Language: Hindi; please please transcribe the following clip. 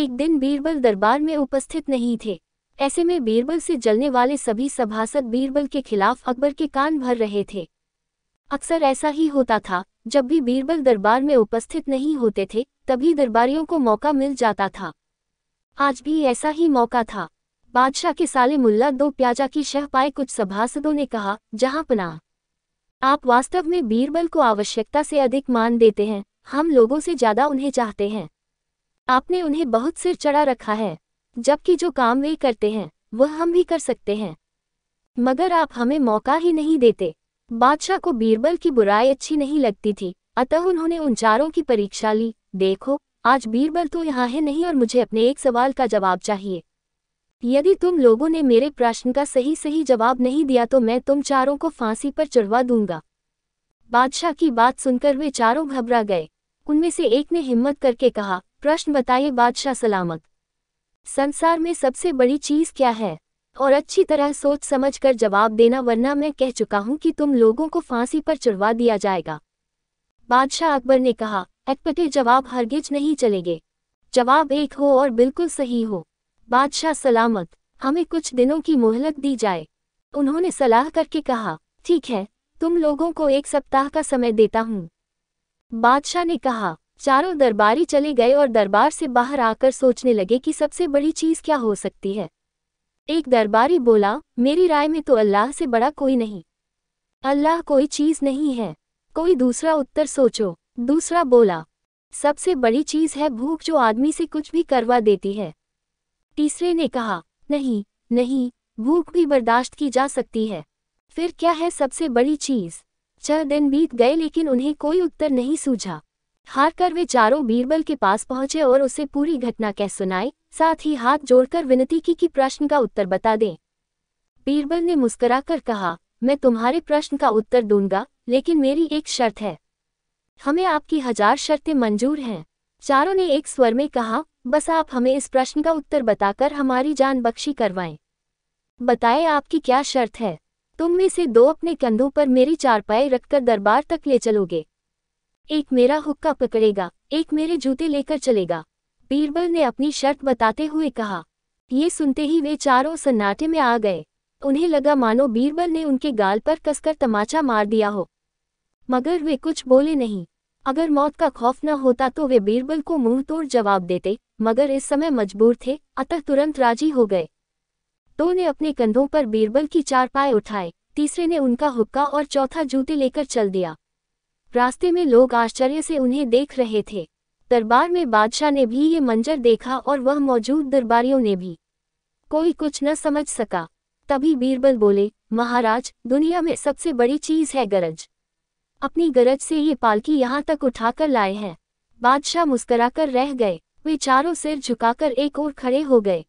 एक दिन बीरबल दरबार में उपस्थित नहीं थे ऐसे में बीरबल से जलने वाले सभी सभासद बीरबल के खिलाफ अकबर के कान भर रहे थे अक्सर ऐसा ही होता था जब भी बीरबल दरबार में उपस्थित नहीं होते थे तभी दरबारियों को मौका मिल जाता था आज भी ऐसा ही मौका था बादशाह के साले मुल्ला दो प्याजा की शह पाए कुछ सभासदों ने कहा जहां पना आप वास्तव में बीरबल को आवश्यकता से अधिक मान देते हैं हम लोगों से ज्यादा उन्हें चाहते हैं आपने उन्हें बहुत सिर चढ़ा रखा है जबकि जो काम वे करते हैं वह हम भी कर सकते हैं मगर आप हमें मौका ही नहीं देते बादशाह को बीरबल की बुराई अच्छी नहीं लगती थी अतः उन्होंने उन चारों की परीक्षा ली देखो आज बीरबल तो यहाँ है नहीं और मुझे अपने एक सवाल का जवाब चाहिए यदि तुम लोगों ने मेरे प्रश्न का सही सही जवाब नहीं दिया तो मैं तुम चारों को फांसी पर चढ़वा दूंगा बादशाह की बात सुनकर वे चारों घबरा गए उनमें से एक ने हिम्मत करके कहा प्रश्न बताइए बादशाह सलामत संसार में सबसे बड़ी चीज़ क्या है और अच्छी तरह सोच समझ कर जवाब देना वरना मैं कह चुका हूँ कि तुम लोगों को फांसी पर चढ़वा दिया जाएगा बादशाह अकबर ने कहा अटपटे जवाब हरगिज नहीं चलेंगे जवाब एक हो और बिल्कुल सही हो बादशाह सलामत हमें कुछ दिनों की मोहलत दी जाए उन्होंने सलाह करके कहा ठीक है तुम लोगों को एक सप्ताह का समय देता हूँ बादशाह ने कहा चारों दरबारी चले गए और दरबार से बाहर आकर सोचने लगे कि सबसे बड़ी चीज क्या हो सकती है एक दरबारी बोला मेरी राय में तो अल्लाह से बड़ा कोई नहीं अल्लाह कोई चीज नहीं है कोई दूसरा उत्तर सोचो दूसरा बोला सबसे बड़ी चीज है भूख जो आदमी से कुछ भी करवा देती है तीसरे ने कहा नहीं नहीं भूख भी बर्दाश्त की जा सकती है फिर क्या है सबसे बड़ी चीज छह दिन बीत गए लेकिन उन्हें कोई उत्तर नहीं सूझा हार कर वे चारों बीरबल के पास पहुंचे और उसे पूरी घटना कह सुनाई साथ ही हाथ जोड़कर विनती की कि प्रश्न का उत्तर बता दें बीरबल ने मुस्कुराकर कहा मैं तुम्हारे प्रश्न का उत्तर दूंगा लेकिन मेरी एक शर्त है हमें आपकी हजार शर्तें मंजूर हैं चारों ने एक स्वर में कहा बस आप हमें इस प्रश्न का उत्तर बताकर हमारी जान बख्शी करवाएं बताएं आपकी क्या शर्त है तुम में से दो अपने कंधों पर मेरी चारपाई रखकर दरबार तक ले चलोगे एक मेरा हुक्का पकड़ेगा एक मेरे जूते लेकर चलेगा बीरबल ने अपनी शर्त बताते हुए कहा ये सुनते ही वे चारों सन्नाटे में आ गए उन्हें लगा मानो बीरबल ने उनके गाल पर कसकर तमाचा मार दिया हो मगर वे कुछ बोले नहीं अगर मौत का खौफ न होता तो वे बीरबल को मुंह तोड़ जवाब देते मगर इस समय मजबूर थे अतः तुरंत राजी हो गए दो ने अपने कंधों पर बीरबल की चार पाए उठाए तीसरे ने उनका हुक्का और चौथा जूते लेकर चल दिया रास्ते में लोग आश्चर्य से उन्हें देख रहे थे दरबार में बादशाह ने भी ये मंजर देखा और वह मौजूद दरबारियों ने भी कोई कुछ न समझ सका तभी बीरबल बोले महाराज दुनिया में सबसे बड़ी चीज है गरज अपनी गरज से ये पालकी यहाँ तक उठाकर लाए हैं बादशाह मुस्कराकर रह गए वे चारों सिर झुकाकर एक ओर खड़े हो गए